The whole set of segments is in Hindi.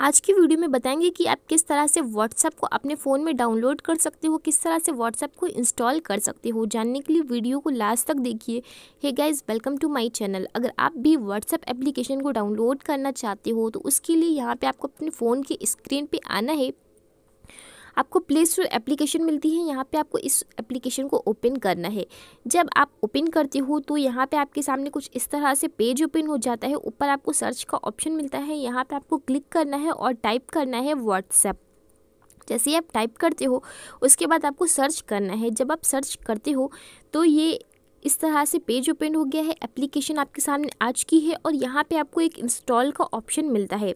आज की वीडियो में बताएंगे कि आप किस तरह से व्हाट्सअप को अपने फ़ोन में डाउनलोड कर सकते हो किस तरह से व्हाट्सएप को इंस्टॉल कर सकते हो जानने के लिए वीडियो को लास्ट तक देखिए hey guys welcome to my channel अगर आप भी व्हाट्सएप एप्लीकेशन को डाउनलोड करना चाहते हो तो उसके लिए यहाँ पर आपको अपने फ़ोन की स्क्रीन पर आना है आपको प्ले स्टोर एप्लीकेशन मिलती है यहाँ पे आपको इस एप्लीकेशन को ओपन करना है जब आप ओपन करते हो तो यहाँ पे आपके सामने कुछ इस तरह से पेज ओपन हो जाता है ऊपर आपको सर्च का ऑप्शन मिलता है यहाँ पे आपको क्लिक करना है और टाइप करना है व्हाट्सएप जैसे आप टाइप करते हो उसके बाद आपको सर्च करना है जब आप सर्च करते हो तो ये इस तरह से पेज ओपन हो गया है एप्लीकेशन आपके सामने आज की है और यहाँ पे आपको एक इंस्टॉल का ऑप्शन मिलता है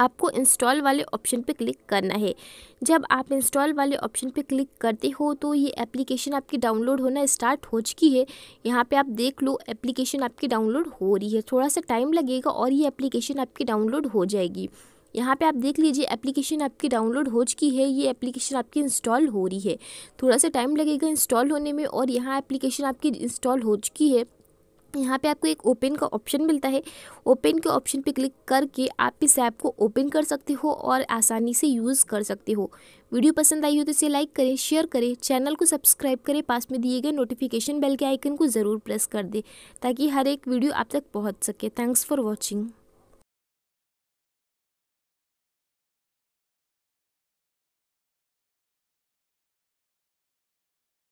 आपको इंस्टॉल वाले ऑप्शन पर क्लिक करना है जब आप इंस्टॉल वाले ऑप्शन पर क्लिक करते हो तो ये एप्लीकेशन आपकी डाउनलोड होना स्टार्ट हो चुकी है यहाँ पे आप देख लो एप्लीकेशन आपकी डाउनलोड हो रही है थोड़ा सा टाइम लगेगा और ये एप्लीकेशन आपकी डाउनलोड हो जाएगी यहाँ पे आप देख लीजिए एप्लीकेशन आपकी डाउनलोड हो चुकी है ये एप्लीकेशन आपकी इंस्टॉल हो रही है थोड़ा सा टाइम लगेगा इंस्टॉल होने में और यहाँ एप्लीकेशन आपकी इंस्टॉल हो चुकी है तो यहाँ पे आपको एक ओपन का ऑप्शन मिलता है ओपन के ऑप्शन पे क्लिक करके आप इस ऐप को ओपन कर सकते हो और आसानी से यूज़ कर सकते हो वीडियो पसंद आई हो तो इसे लाइक करें शेयर करें चैनल को सब्सक्राइब करें पास में दिए गए नोटिफिकेशन बेल के आइकन को ज़रूर प्रेस कर दें ताकि हर एक वीडियो आप तक पहुँच सके थैंक्स फॉर वॉचिंग